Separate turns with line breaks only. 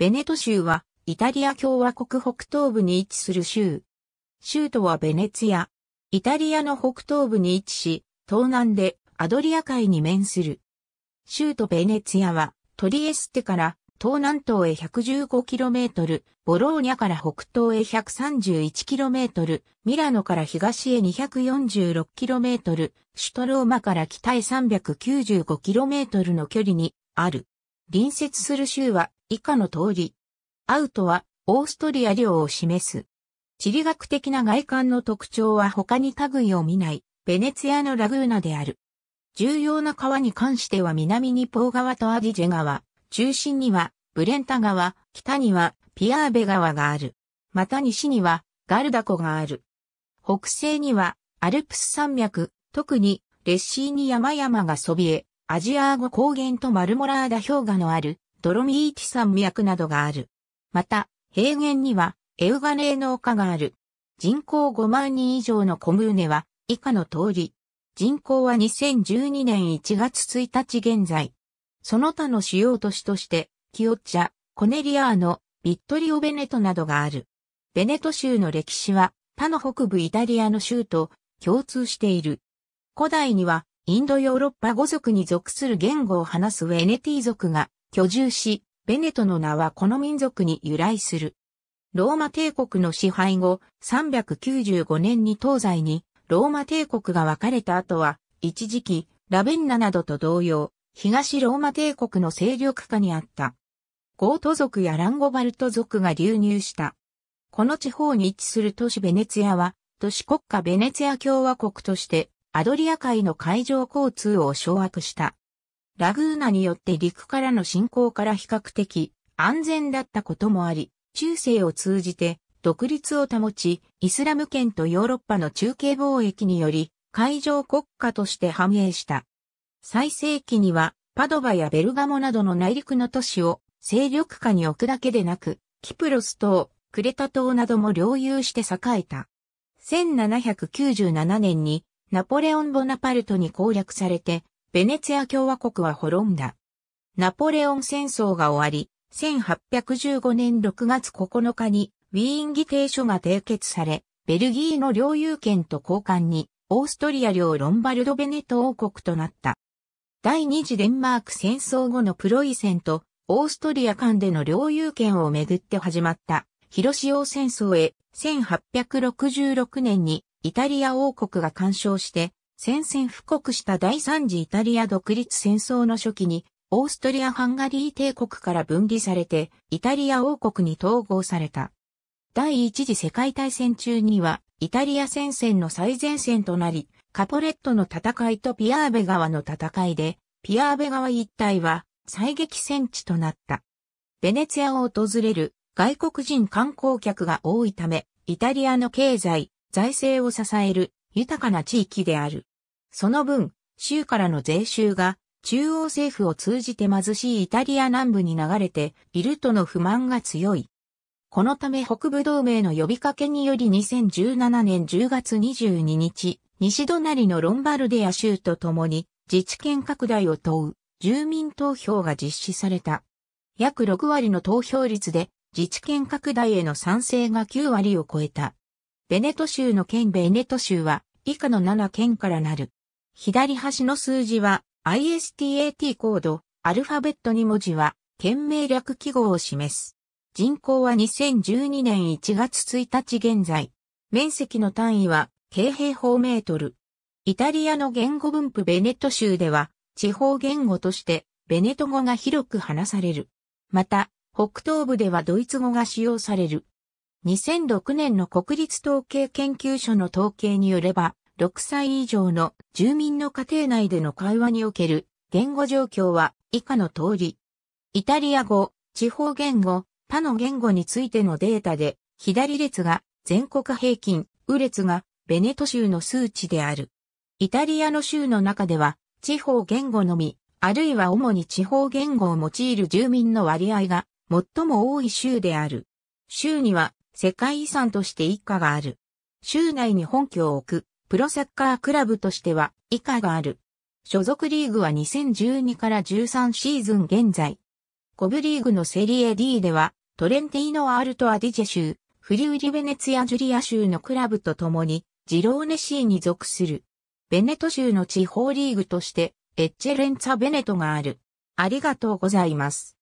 ベネト州は、イタリア共和国北東部に位置する州。州都はベネツィア。イタリアの北東部に位置し、東南でアドリア海に面する。州都ベネツィアは、トリエステから東南東へ 115km、ボローニャから北東へ 131km、ミラノから東へ 246km、ュトローマから北へ 395km の距離にある。隣接する州は以下の通り。アウトはオーストリア領を示す。地理学的な外観の特徴は他に類を見ない、ベネツィアのラグーナである。重要な川に関しては南にポー川とアディジェ川、中心にはブレンタ川、北にはピアーベ川がある。また西にはガルダ湖がある。北西にはアルプス山脈、特にレッシーに山々がそびえ、アジアーゴ高原とマルモラーダ氷河のあるドロミーティ山脈などがある。また、平原にはエウガネー農家がある。人口5万人以上のコムーネは以下の通り。人口は2012年1月1日現在。その他の主要都市として、キオッチャ、コネリアーノ、ビットリオベネトなどがある。ベネト州の歴史は、他の北部イタリアの州と共通している。古代にはインドヨーロッパ語族に属する言語を話すウェネティ族が居住し、ベネトの名はこの民族に由来する。ローマ帝国の支配後、395年に東西にローマ帝国が分かれた後は、一時期、ラベンナなどと同様、東ローマ帝国の勢力下にあった。ゴート族やランゴバルト族が流入した。この地方に位置する都市ベネツィアは、都市国家ベネツィア共和国としてアドリア海の海上交通を掌握した。ラグーナによって陸からの侵攻から比較的安全だったこともあり、中世を通じて独立を保ち、イスラム圏とヨーロッパの中継貿易により、海上国家として繁栄した。最盛期には、パドバやベルガモなどの内陸の都市を勢力下に置くだけでなく、キプロス島、クレタ島なども領有して栄えた。1797年にナポレオン・ボナパルトに攻略されて、ベネツィア共和国は滅んだ。ナポレオン戦争が終わり、1815年6月9日にウィーン議定書が締結され、ベルギーの領有権と交換に、オーストリア領ロンバルド・ベネト王国となった。第二次デンマーク戦争後のプロイセンとオーストリア間での領有権をめぐって始まった広島戦争へ1866年にイタリア王国が干渉して、宣戦布告した第三次イタリア独立戦争の初期に、オーストリア・ハンガリー帝国から分離されて、イタリア王国に統合された。第一次世界大戦中には、イタリア戦線の最前線となり、カポレットの戦いとピアーベ川の戦いで、ピアーベ川一帯は、最撃戦地となった。ベネツィアを訪れる外国人観光客が多いため、イタリアの経済、財政を支える豊かな地域である。その分、州からの税収が中央政府を通じて貧しいイタリア南部に流れているとの不満が強い。このため北部同盟の呼びかけにより2017年10月22日、西隣のロンバルディア州とともに自治権拡大を問う住民投票が実施された。約6割の投票率で自治権拡大への賛成が9割を超えた。ベネト州の県ベネト州は以下の7県からなる。左端の数字は ISTAT コード、アルファベット2文字は県名略記号を示す。人口は2012年1月1日現在。面積の単位は京平方メートル。イタリアの言語分布ベネト州では地方言語としてベネト語が広く話される。また、北東部ではドイツ語が使用される。2006年の国立統計研究所の統計によれば、6歳以上の住民の家庭内での会話における言語状況は以下の通り。イタリア語、地方言語、他の言語についてのデータで、左列が全国平均、右列がベネト州の数値である。イタリアの州の中では、地方言語のみ、あるいは主に地方言語を用いる住民の割合が最も多い州である。州には世界遺産として一家がある。州内に本拠を置く、プロサッカークラブとしては以下がある。所属リーグは2012から13シーズン現在。コブリーグのセリエ D では、トレンティーノ・アールト・アディジェ州、フリウリ・ベネツィア・ジュリア州のクラブと共に、ジローネシーに属する。ベネト州の地方リーグとして、エッチェレンツァ・ベネトがある。ありがとうございます。